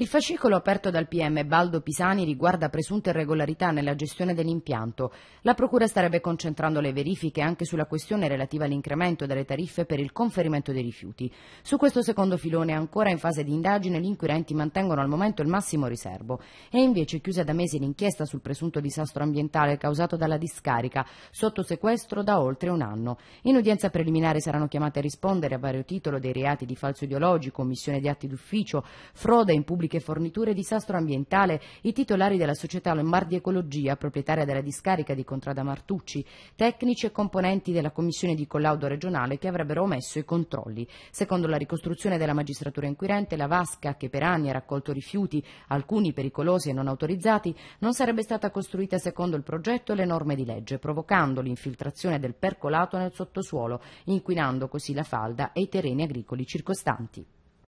Il fascicolo aperto dal PM Baldo Pisani riguarda presunte irregolarità nella gestione dell'impianto. La Procura starebbe concentrando le verifiche anche sulla questione relativa all'incremento delle tariffe per il conferimento dei rifiuti. Su questo secondo filone, ancora in fase di indagine, gli inquirenti mantengono al momento il massimo riservo. È invece chiusa da mesi l'inchiesta sul presunto disastro ambientale causato dalla discarica, sotto sequestro da oltre un anno. In udienza preliminare saranno chiamate a rispondere a vario titolo dei reati di falso ideologico, omissione di atti d'ufficio, frode in pubblico pubbliche forniture e disastro ambientale, i titolari della società Lombardi Ecologia, proprietaria della discarica di Contrada Martucci, tecnici e componenti della commissione di collaudo regionale che avrebbero omesso i controlli. Secondo la ricostruzione della magistratura inquirente, la vasca, che per anni ha raccolto rifiuti, alcuni pericolosi e non autorizzati, non sarebbe stata costruita secondo il progetto e le norme di legge, provocando l'infiltrazione del percolato nel sottosuolo, inquinando così la falda e i terreni agricoli circostanti.